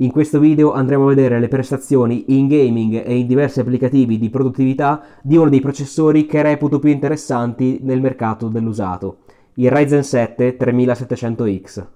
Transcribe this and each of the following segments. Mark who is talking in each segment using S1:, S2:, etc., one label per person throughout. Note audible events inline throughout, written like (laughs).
S1: In questo video andremo a vedere le prestazioni in gaming e in diversi applicativi di produttività di uno dei processori che reputo più interessanti nel mercato dell'usato, il Ryzen 7 3700X.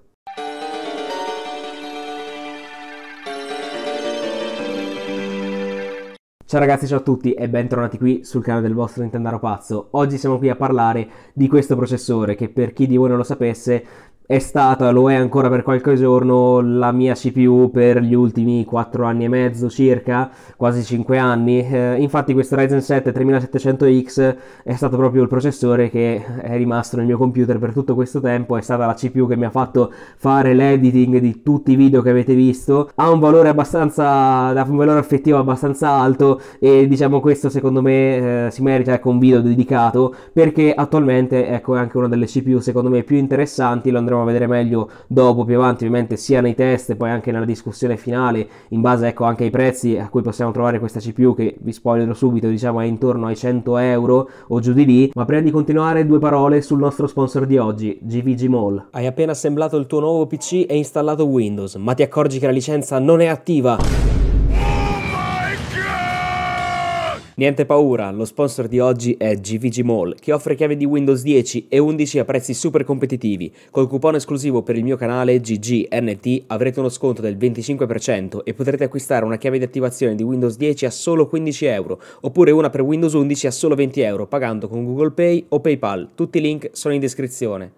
S1: Ciao ragazzi, ciao a tutti e bentornati qui sul canale del vostro Nintendaro Pazzo. Oggi siamo qui a parlare di questo processore che per chi di voi non lo sapesse è stata, lo è ancora per qualche giorno, la mia CPU per gli ultimi 4 anni e mezzo circa, quasi 5 anni. Eh, infatti questo Ryzen 7 3700X è stato proprio il processore che è rimasto nel mio computer per tutto questo tempo, è stata la CPU che mi ha fatto fare l'editing di tutti i video che avete visto. Ha un valore abbastanza, ha un valore affettivo abbastanza alto e diciamo questo secondo me eh, si merita ecco, un video dedicato perché attualmente ecco, è anche una delle CPU secondo me più interessanti, lo andremo andremo a vedere meglio dopo più avanti ovviamente sia nei test poi anche nella discussione finale in base ecco anche ai prezzi a cui possiamo trovare questa CPU che vi spoilerò subito diciamo è intorno ai 100 euro o giù di lì ma prima di continuare due parole sul nostro sponsor di oggi GVG Mall hai appena assemblato il tuo nuovo PC e installato Windows ma ti accorgi che la licenza non è attiva Niente paura, lo sponsor di oggi è GVG Mall, che offre chiavi di Windows 10 e 11 a prezzi super competitivi. Col coupon esclusivo per il mio canale GGNT avrete uno sconto del 25% e potrete acquistare una chiave di attivazione di Windows 10 a solo 15 euro, oppure una per Windows 11 a solo 20 euro, pagando con Google Pay o PayPal. Tutti i link sono in descrizione.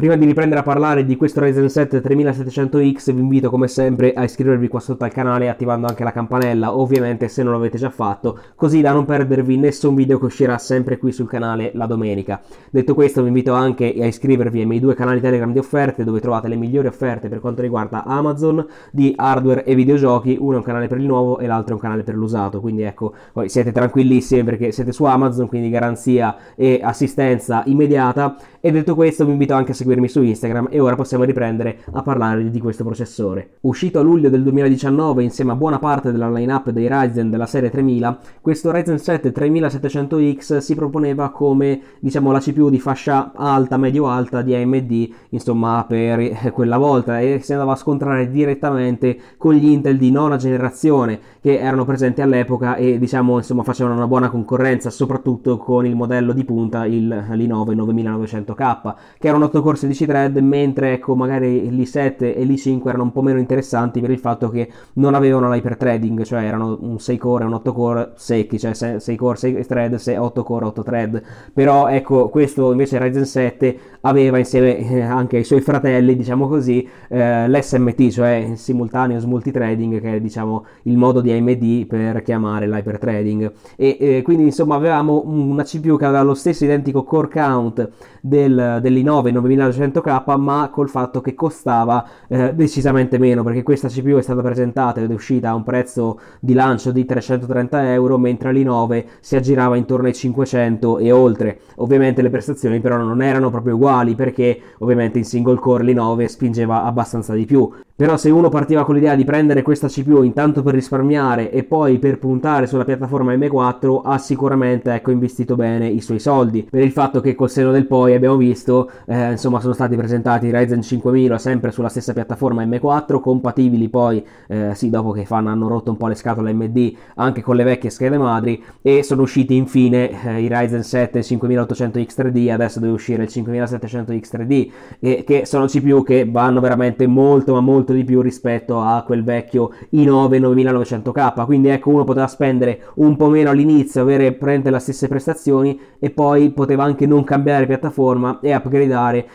S1: Prima di riprendere a parlare di questo Ryzen 7 3700X vi invito come sempre a iscrivervi qua sotto al canale attivando anche la campanella, ovviamente se non l'avete già fatto, così da non perdervi nessun video che uscirà sempre qui sul canale la domenica. Detto questo vi invito anche a iscrivervi ai miei due canali Telegram di offerte dove trovate le migliori offerte per quanto riguarda Amazon di hardware e videogiochi, uno è un canale per il nuovo e l'altro è un canale per l'usato, quindi ecco, poi siete tranquillissimi perché siete su Amazon, quindi garanzia e assistenza immediata e detto questo vi invito anche a seguire seguirmi su Instagram e ora possiamo riprendere a parlare di questo processore. Uscito a luglio del 2019 insieme a buona parte della lineup dei Ryzen della serie 3000, questo Ryzen 7 3700X si proponeva come diciamo la CPU di fascia alta, medio-alta di AMD, insomma per eh, quella volta e si andava a scontrare direttamente con gli Intel di nona generazione che erano presenti all'epoca e diciamo insomma facevano una buona concorrenza soprattutto con il modello di punta il i9 9900K che era un 8 core 16 thread, mentre ecco magari l'i7 e l'i5 erano un po' meno interessanti per il fatto che non avevano l'hyperthreading, cioè erano un 6 core, e un 8 core secchi, cioè 6 core, 6 thread, 6, 8 core, 8 thread. Però ecco, questo invece Ryzen 7 aveva insieme eh, anche ai suoi fratelli, diciamo così, eh, l'SMT, cioè simultaneous multithreading, che è diciamo il modo di AMD per chiamare l'hyperthreading. E eh, quindi insomma avevamo una CPU che aveva lo stesso identico core count del, dell'i9 9000 400k ma col fatto che costava eh, decisamente meno perché questa CPU è stata presentata ed è uscita a un prezzo di lancio di 330 euro mentre l'i9 si aggirava intorno ai 500 e oltre ovviamente le prestazioni però non erano proprio uguali perché ovviamente in single core l'i9 spingeva abbastanza di più però se uno partiva con l'idea di prendere questa CPU intanto per risparmiare e poi per puntare sulla piattaforma M4 ha sicuramente ecco, investito bene i suoi soldi per il fatto che col seno del poi abbiamo visto eh, insomma sono stati presentati Ryzen 5000 sempre sulla stessa piattaforma M4 compatibili poi eh, sì dopo che fan hanno rotto un po' le scatole AMD anche con le vecchie schede madri e sono usciti infine eh, i Ryzen 7 5800X3D adesso deve uscire il 5700X3D e, che sono CPU che vanno veramente molto ma molto molto di più rispetto a quel vecchio i9 9900K. Quindi ecco, uno poteva spendere un po' meno all'inizio, avere prende le stesse prestazioni e poi poteva anche non cambiare piattaforma e upgradare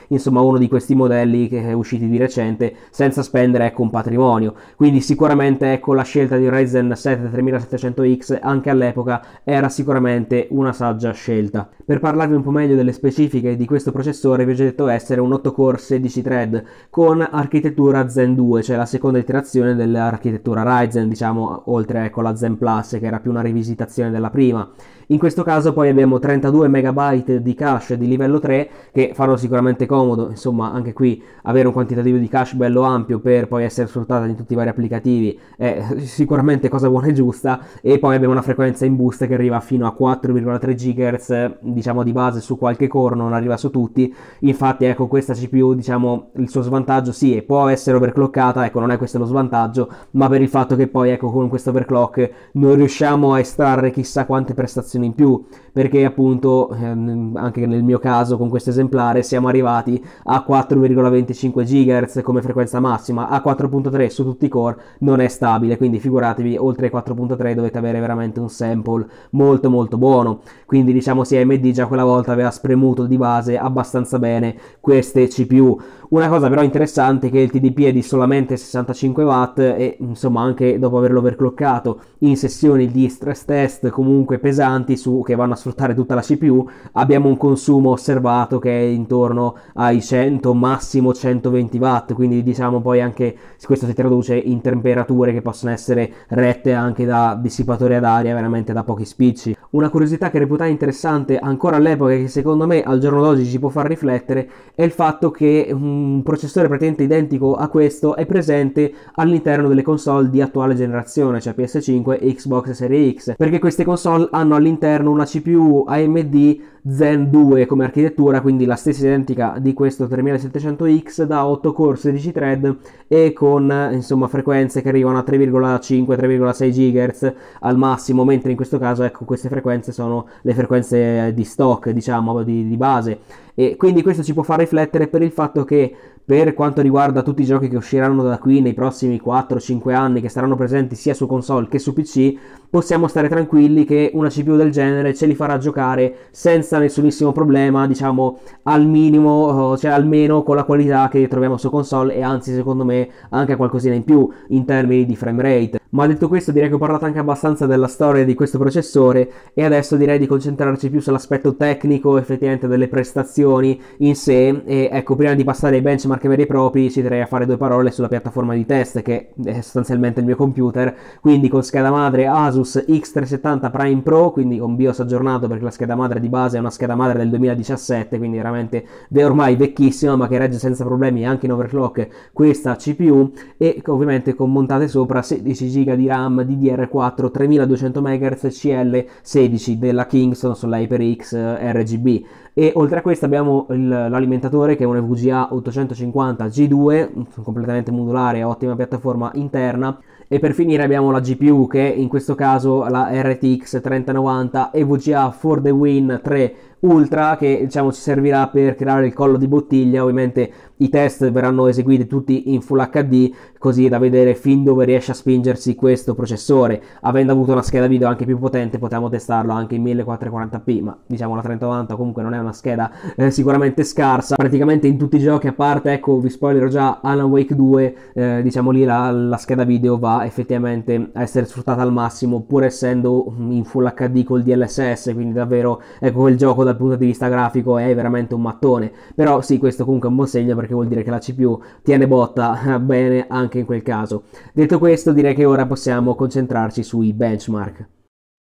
S1: insomma uno di questi modelli che è usciti di recente senza spendere ecco un patrimonio. Quindi sicuramente ecco la scelta di Ryzen 7 3700X anche all'epoca era sicuramente una saggia scelta. Per parlarvi un po' meglio delle specifiche di questo processore vi ho già detto essere un 8 core 16 thread con architettura Zen 2 2, cioè la seconda iterazione dell'architettura Ryzen, diciamo, oltre ecco, alla Zen Plus, che era più una rivisitazione della prima. In questo caso poi abbiamo 32 MB di cache di livello 3 che fanno sicuramente comodo, insomma anche qui avere un quantitativo di cache bello ampio per poi essere sfruttata in tutti i vari applicativi è (laughs) sicuramente cosa buona e giusta e poi abbiamo una frequenza in boost che arriva fino a 4,3 GHz diciamo di base su qualche core, non arriva su tutti, infatti ecco questa CPU diciamo il suo svantaggio sì può essere overclockata, ecco non è questo lo svantaggio ma per il fatto che poi ecco con questo overclock non riusciamo a estrarre chissà quante prestazioni posizione in più perché appunto ehm, anche nel mio caso con questo esemplare siamo arrivati a 4,25 GHz come frequenza massima, a 4.3 su tutti i core non è stabile, quindi figuratevi oltre 4.3 dovete avere veramente un sample molto molto buono, quindi diciamo sì AMD già quella volta aveva spremuto di base abbastanza bene queste CPU. Una cosa però interessante è che il TDP è di solamente 65 watt e insomma anche dopo averlo overclockato in sessioni di stress test comunque pesanti su che vanno a sfruttare tutta la CPU, abbiamo un consumo osservato che è intorno ai 100, massimo 120 watt, quindi diciamo poi anche questo si traduce in temperature che possono essere rette anche da dissipatore ad aria veramente da pochi spicci. Una curiosità che reputai interessante ancora all'epoca e che secondo me al giorno d'oggi ci può far riflettere è il fatto che un processore praticamente identico a questo è presente all'interno delle console di attuale generazione, cioè PS5 e Xbox Series X, perché queste console hanno all'interno una CPU AMD Zen 2 come architettura, quindi la stessa identica di questo 3700X da 8 core 16 thread e con insomma frequenze che arrivano a 3,5-3,6 GHz al massimo, mentre in questo caso ecco queste frequenze sono le frequenze di stock, diciamo, di, di base e quindi questo ci può far riflettere per il fatto che per quanto riguarda tutti i giochi che usciranno da qui nei prossimi 4-5 anni che saranno presenti sia su console che su PC, possiamo stare tranquilli che una CPU del genere ce li farà giocare senza nessunissimo problema, diciamo al minimo, oh, cioè almeno con la qualità che troviamo su console e anzi secondo me anche qualcosina in più in termini di frame rate. Ma detto questo direi che ho parlato anche abbastanza della storia di questo processore e adesso direi di concentrarci più sull'aspetto tecnico effettivamente delle prestazioni in sé e ecco prima di passare ai benchmark veri e propri ci direi a fare due parole sulla piattaforma di test che è sostanzialmente il mio computer quindi con scheda madre Asus X370 Prime Pro quindi con BIOS aggiornato perché la scheda madre di base è una scheda madre del 2017 quindi veramente ormai vecchissima ma che regge senza problemi anche in overclock questa CPU e ovviamente con montate sopra 16 GB GB di RAM DDR4 3200 MHz CL16 della Kingston sulla HyperX eh, RGB e oltre a questo abbiamo il, l'alimentatore che è un VGA 850 G2 completamente modulare ottima piattaforma interna e per finire abbiamo la GPU che in questo caso la RTX 3090 EVGA for the Win 3 Ultra che diciamo ci servirà per creare il collo di bottiglia, ovviamente i test verranno eseguiti tutti in Full HD così da vedere fin dove riesce a spingersi questo processore. Avendo avuto una scheda video anche più potente potevamo testarlo anche in 1440p, ma diciamo la 3090 comunque non è una scheda eh, sicuramente scarsa. Praticamente in tutti i giochi a parte, ecco vi spoilerò già Alan Wake 2, eh, diciamo lì la, la scheda video va effettivamente a essere sfruttata al massimo pur essendo in Full HD col DLSS, quindi davvero ecco quel gioco da dal punto di vista grafico è veramente un mattone, però sì, questo comunque è un buon segno perché vuol dire che la CPU tiene botta eh, bene anche in quel caso. Detto questo, direi che ora possiamo concentrarci sui benchmark.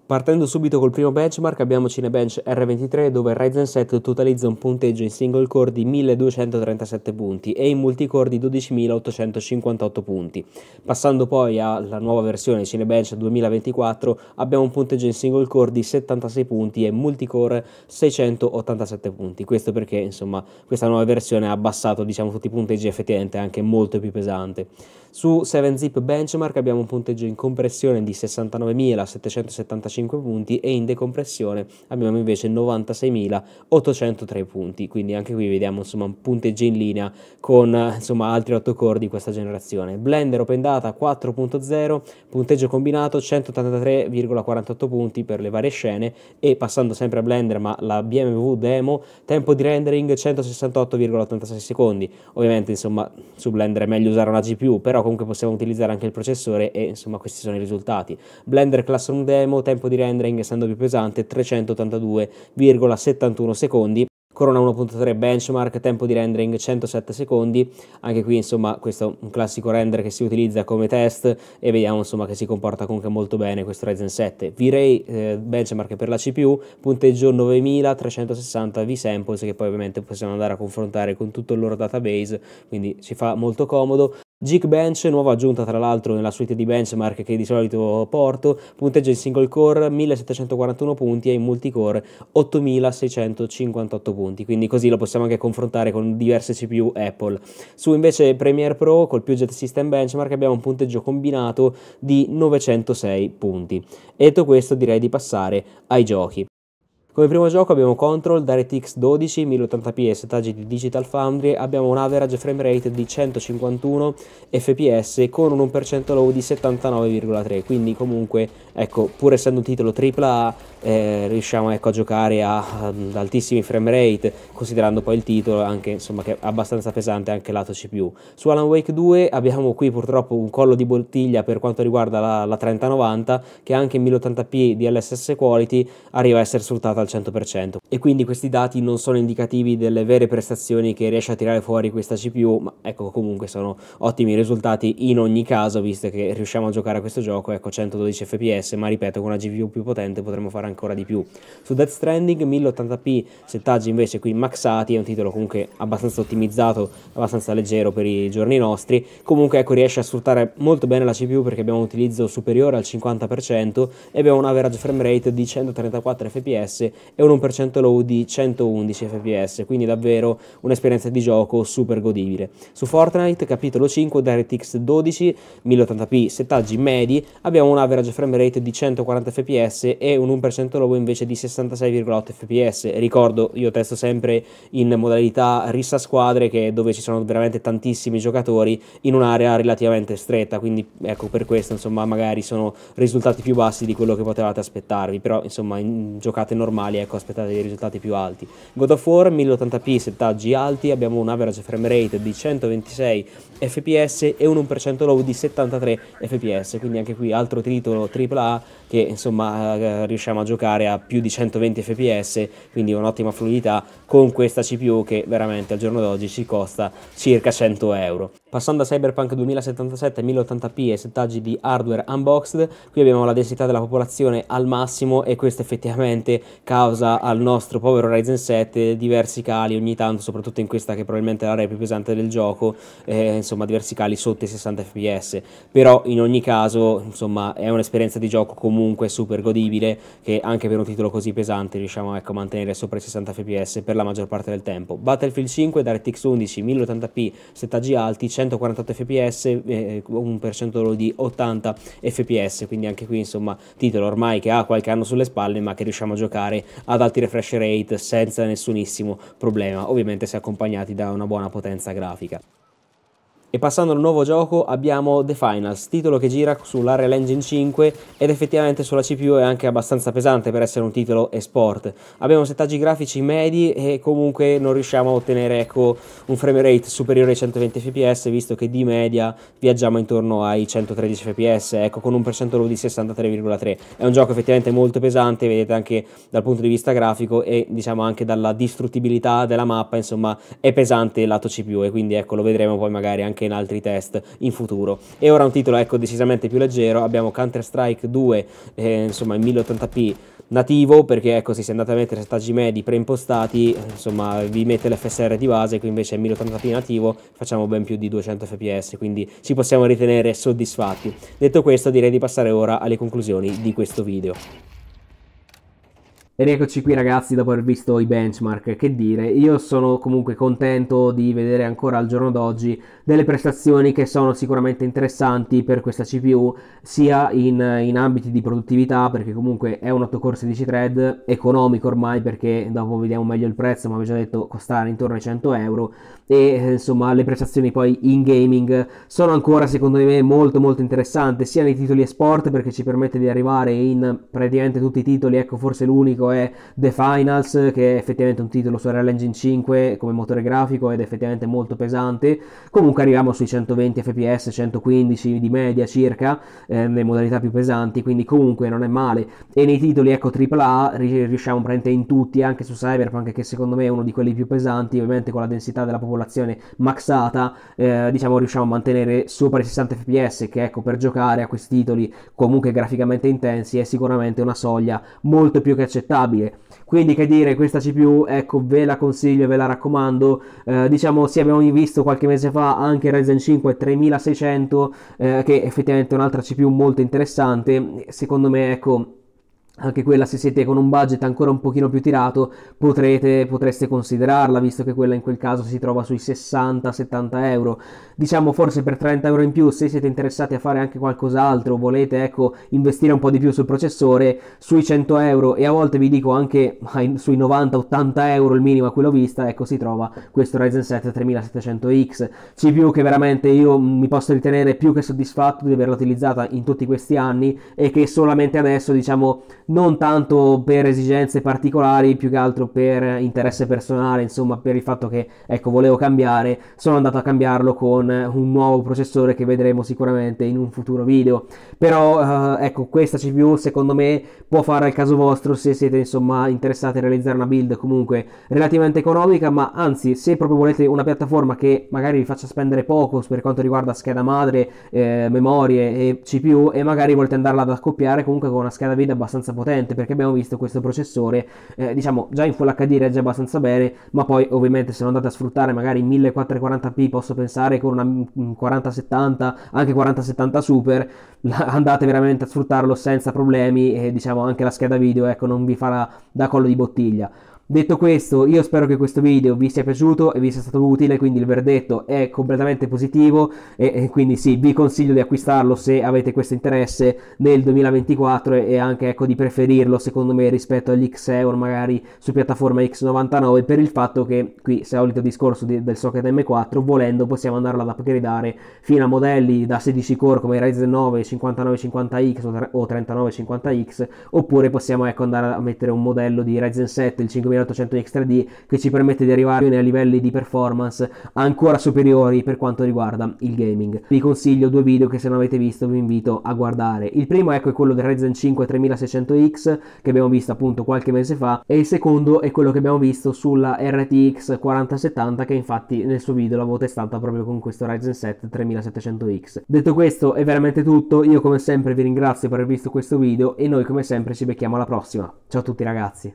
S1: Partendo subito col primo benchmark abbiamo Cinebench R23 dove Ryzen 7 totalizza un punteggio in single core di 1237 punti e in multicore di 12858 punti. Passando poi alla nuova versione Cinebench 2024 abbiamo un punteggio in single core di 76 punti e multicore 687 punti. Questo perché insomma questa nuova versione ha abbassato diciamo tutti i punteggi effettivamente è anche molto più pesante. Su 7-Zip Benchmark abbiamo un punteggio in compressione di 69775 105 punti e in decompressione abbiamo invece 96.803 punti, quindi anche qui vediamo insomma un punteggio in linea con insomma altri 8 core di questa generazione. Blender Open Data 4.0, punteggio combinato 183,48 punti per le varie scene e passando sempre a Blender ma la BMW demo, tempo di rendering 168,86 secondi. Ovviamente insomma su Blender è meglio usare una GPU, però comunque possiamo utilizzare anche il processore e insomma questi sono i risultati. Blender Classroom Demo, tempo tempo di rendering essendo più pesante 382,71 secondi Corona 1.3 benchmark, tempo di rendering 107 secondi, anche qui insomma questo è un classico render che si utilizza come test e vediamo insomma che si comporta comunque molto bene questo Ryzen 7. V-Ray eh, benchmark per la CPU, punteggio 9360 V-Samples che poi ovviamente possiamo andare a confrontare con tutto il loro database, quindi si fa molto comodo, Geekbench, nuova aggiunta tra l'altro nella suite di benchmark che di solito porto, punteggio in single core 1741 punti e in multicore 8658 punti, quindi così lo possiamo anche confrontare con diverse CPU Apple. Su invece Premiere Pro col Puget System Benchmark abbiamo un punteggio combinato di 906 punti. E detto questo direi di passare ai giochi. Come primo gioco abbiamo Control, DirectX 12, 1080p e settaggi di Digital Foundry, abbiamo un average frame rate di 151 fps con un 1% low di 79,3, quindi comunque, ecco, pur essendo un titolo AAA eh, riusciamo ecco, a giocare a, ad altissimi frame rate, considerando poi il titolo anche, insomma, che è abbastanza pesante anche lato CPU. Su Alan Wake 2 abbiamo qui purtroppo un collo di bottiglia per quanto riguarda la, la 3090 che anche in 1080p di LSS quality arriva a essere sfruttata al 100% e quindi questi dati non sono indicativi delle vere prestazioni che riesce a tirare fuori questa CPU, ma ecco comunque sono ottimi risultati in ogni caso, visto che riusciamo a giocare a questo gioco, ecco 112 fps, ma ripeto con una GPU più potente potremmo fare anche ancora di più. Su Death Stranding 1080p settaggi invece qui maxati, è un titolo comunque abbastanza ottimizzato, abbastanza leggero per i giorni nostri, comunque ecco riesce a sfruttare molto bene la CPU perché abbiamo un utilizzo superiore al 50% e abbiamo un average frame rate di 134 fps e un 1% low di 111 fps, quindi davvero un'esperienza di gioco super godibile. Su Fortnite capitolo 5 DirectX 12 1080p settaggi medi abbiamo un average frame rate di 140 fps e un 1% 100 robo invece di 66,8 fps. Ricordo, io testo sempre in modalità rissa squadre che dove ci sono veramente tantissimi giocatori in un'area relativamente stretta, quindi ecco per questo insomma magari sono risultati più bassi di quello che potevate aspettarvi, però insomma in giocate normali ecco aspettate dei risultati più alti. God of War 1080p, settaggi alti, abbiamo un average frame rate di 126 fps e un 1% low di 73 fps quindi anche qui altro titolo AAA che insomma eh, riusciamo a giocare a più di 120 fps quindi un'ottima fluidità con questa CPU che veramente al giorno d'oggi ci costa circa 100 euro passando a Cyberpunk 2077 1080p e settaggi di hardware unboxed qui abbiamo la densità della popolazione al massimo e questo effettivamente causa al nostro povero Ryzen 7 diversi cali ogni tanto soprattutto in questa che probabilmente è l'area più pesante del gioco eh, insomma diversi cali sotto i 60 fps però in ogni caso insomma è un'esperienza di gioco comunque super godibile che anche per un titolo così pesante riusciamo ecco, a mantenere sopra i 60 fps per la maggior parte del tempo Battlefield 5 da RTX 11 1080p 7G alti 148 fps eh, eh, un percentolo di 80 fps quindi anche qui insomma titolo ormai che ha qualche anno sulle spalle ma che riusciamo a giocare ad alti refresh rate senza nessunissimo problema ovviamente se accompagnati da una buona potenza grafica e passando al nuovo gioco abbiamo The Finals, titolo che gira sull'Unreal Engine 5 ed effettivamente sulla CPU è anche abbastanza pesante per essere un titolo esport. Abbiamo settaggi grafici medi e comunque non riusciamo a ottenere ecco, un frame rate superiore ai 120 fps visto che di media viaggiamo intorno ai 113 fps, ecco con un percentuale di 63,3. È un gioco effettivamente molto pesante, vedete anche dal punto di vista grafico e diciamo anche dalla distruttibilità della mappa, insomma è pesante lato CPU e quindi ecco lo vedremo poi magari anche anche in altri test in futuro. E ora un titolo ecco decisamente più leggero, abbiamo Counter-Strike 2, eh, insomma in 1080p nativo perché ecco se si andate a mettere settaggi medi preimpostati insomma vi mette l'FSR di base qui invece è 1080p nativo facciamo ben più di 200 fps quindi ci possiamo ritenere soddisfatti detto questo direi di passare ora alle conclusioni di questo video e eccoci qui ragazzi dopo aver visto i benchmark, che dire, io sono comunque contento di vedere ancora al giorno d'oggi delle prestazioni che sono sicuramente interessanti per questa CPU, sia in, in ambiti di produttività, perché comunque è un 8 core 16 thread, economico ormai perché dopo vediamo meglio il prezzo, ma vi ho già detto costare intorno ai 100 euro, e eh, insomma le prestazioni poi in gaming sono ancora secondo me molto molto interessanti, sia nei titoli esport perché ci permette di arrivare in praticamente tutti i titoli, ecco forse l'unico grafico è The Finals, che è effettivamente un titolo su Unreal Engine 5 come motore grafico ed effettivamente molto pesante. Comunque arriviamo sui 120 fps, 115 di media circa, eh, nelle modalità più pesanti, quindi comunque non è male. E nei titoli, ecco, AAA riusciamo praticamente in tutti, anche su Cyberpunk, che secondo me è uno di quelli più pesanti, ovviamente con la densità della popolazione maxata, eh, diciamo riusciamo a mantenere sopra i 60 fps, che ecco, per giocare a questi titoli comunque graficamente intensi è sicuramente una soglia molto più che accettata stabile. Quindi che dire, questa CPU, ecco, ve la consiglio, ve la raccomando. Eh, diciamo, sì, abbiamo visto qualche mese fa anche Ryzen 5 3600, eh, che effettivamente è un'altra CPU molto interessante. Secondo me, ecco anche quella se siete con un budget ancora un pochino più tirato potrete, potreste considerarla visto che quella in quel caso si trova sui 60-70 euro diciamo forse per 30 euro in più se siete interessati a fare anche qualcos'altro volete ecco investire un po' di più sul processore sui 100 euro e a volte vi dico anche sui 90-80 euro il minimo a quello vista ecco si trova questo Ryzen 7 3700X CPU che veramente io mi posso ritenere più che soddisfatto di averla utilizzata in tutti questi anni e che solamente adesso diciamo non tanto per esigenze particolari, più che altro per interesse personale, insomma per il fatto che ecco, volevo cambiare, sono andato a cambiarlo con un nuovo processore che vedremo sicuramente in un futuro video. Però eh, ecco, questa CPU secondo me può fare al caso vostro se siete insomma interessati a realizzare una build comunque relativamente economica, ma anzi se proprio volete una piattaforma che magari vi faccia spendere poco per quanto riguarda scheda madre, eh, memorie e CPU e magari volete andarla ad accoppiare comunque con una scheda video abbastanza potente perché abbiamo visto questo processore, eh, diciamo già in Full HD regge abbastanza bene, ma poi ovviamente se lo andate a sfruttare magari in 1440p posso pensare con una 4070, mm, anche 4070 Super, (laughs) andate veramente a sfruttarlo senza problemi e diciamo anche la scheda video ecco, non vi farà da collo di bottiglia. Detto questo, io spero che questo video vi sia piaciuto e vi sia stato utile, quindi il verdetto è completamente positivo e, e quindi sì, vi consiglio di acquistarlo se avete questo interesse nel 2024 e, e anche ecco, di preferirlo secondo me rispetto agli Xeon magari su piattaforma X99 per il fatto che qui, solito discorso di, del socket M4, volendo possiamo andarlo ad upgradare fino a modelli da 16 core come Ryzen 9, 5950X o 3950X oppure possiamo ecco andare a mettere un modello di Ryzen 7, il 5000 9800 X3D che ci permette di arrivare a livelli di performance ancora superiori per quanto riguarda il gaming. Vi consiglio due video che se non avete visto vi invito a guardare. Il primo ecco è quello del Ryzen 5 3600X che abbiamo visto appunto qualche mese fa e il secondo è quello che abbiamo visto sulla RTX 4070 che infatti nel suo video l'avevo testata proprio con questo Ryzen 7 3700X. Detto questo è veramente tutto, io come sempre vi ringrazio per aver visto questo video e noi come sempre ci becchiamo alla prossima. Ciao a tutti ragazzi!